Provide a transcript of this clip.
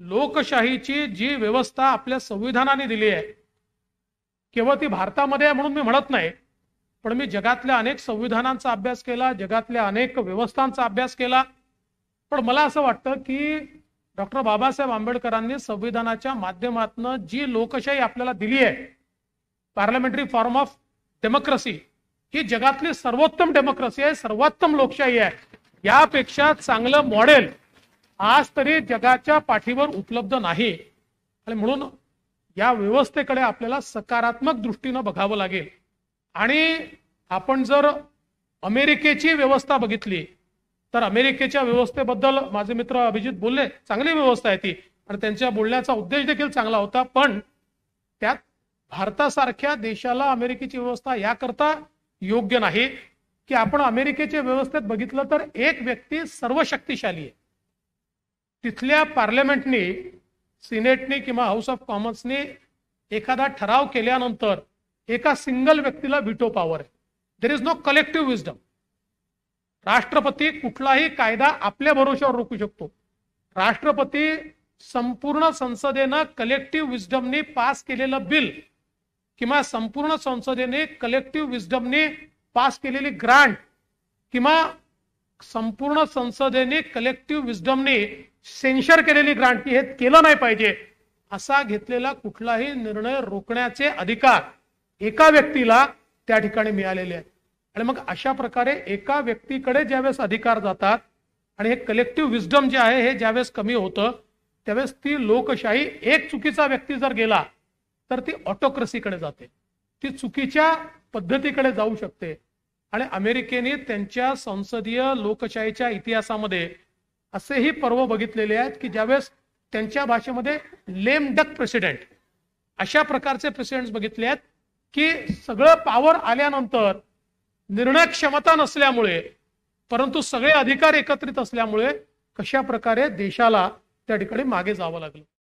लोकशाहीची जी व्यवस्था आपल्या संविधानाने दिली आहे केवळ ती भारतामध्ये आहे म्हणून मी म्हणत नाही पण मी जगातल्या अनेक संविधानांचा अभ्यास केला जगातल्या अनेक व्यवस्थांचा अभ्यास केला पण मला असं वाटतं की डॉक्टर बाबासाहेब आंबेडकरांनी संविधानाच्या माध्यमातून जी लोकशाही आपल्याला दिली आहे पार्लमेंटरी फॉर्म ऑफ डेमोक्रेसी ही जगातली सर्वोत्तम डेमोक्रेसी आहे सर्वोत्तम लोकशाही आहे यापेक्षा चांगलं मॉडेल आज तरी जगाच्या पाठीवर उपलब्ध नाही आणि म्हणून या व्यवस्थेकडे आपल्याला सकारात्मक दृष्टीनं बघावं लागेल आणि आपण जर अमेरिकेची व्यवस्था बघितली तर अमेरिकेच्या व्यवस्थेबद्दल माझे मित्र अभिजित बोलले चांगली व्यवस्था आहे ती आणि त्यांच्या बोलण्याचा उद्देश देखील चांगला होता पण त्यात भारतासारख्या देशाला अमेरिकेची व्यवस्था याकरता योग्य नाही की आपण अमेरिकेच्या व्यवस्थेत बघितलं तर एक व्यक्ती सर्व शक्तिशाली आहे तिथल्या पार्लमेंटनी सिनेटने किंवा हाऊस ऑफ कॉमन्सने एखादा ठराव केल्यानंतर एका सिंगल व्यक्तीला व्हिटो पॉवर आहे there is no collective wisdom राष्ट्रपती कुठलाही कायदा आपल्या भरोश्यावर रोखू शकतो राष्ट्रपती संपूर्ण संसदेनं कलेक्टिव्ह विजडमने पास केलेलं बिल किंवा संपूर्ण संसदेने कलेक्टिव्ह विजडमने पास केलेली ग्रांट किंवा संपूर्ण संसदेने कलेक्टिव्ह विजडमने सेन्शर केलेली ग्रांटी हे केलं नाही पाहिजे असा घेतलेला कुठलाही निर्णय रोखण्याचे अधिकार एका व्यक्तीला त्या ठिकाणी मिळालेले आहेत आणि मग अशा प्रकारे एका व्यक्तीकडे ज्यावेळेस अधिकार जातात आणि हे कलेक्टिव्ह विजडम जे आहे हे ज्यावेळेस कमी होतं त्यावेळेस ती लोकशाही एक चुकीचा व्यक्ती जर गेला तर ती ऑटोक्रसीकडे जाते ती चुकीच्या पद्धतीकडे जाऊ शकते आणि अमेरिकेने त्यांच्या संसदीय लोकशाहीच्या इतिहासामध्ये असेही पर्व बघितलेले आहेत की ज्यावेळेस त्यांच्या भाषेमध्ये लेम डक प्रेसिडेंट अशा प्रकारचे प्रेसिडेंट बघितले आहेत की सगळं पॉवर आल्यानंतर निर्णय क्षमता नसल्यामुळे परंतु सगळे अधिकार एकत्रित असल्यामुळे कशा प्रकारे देशाला त्या ठिकाणी मागे जावं लागलं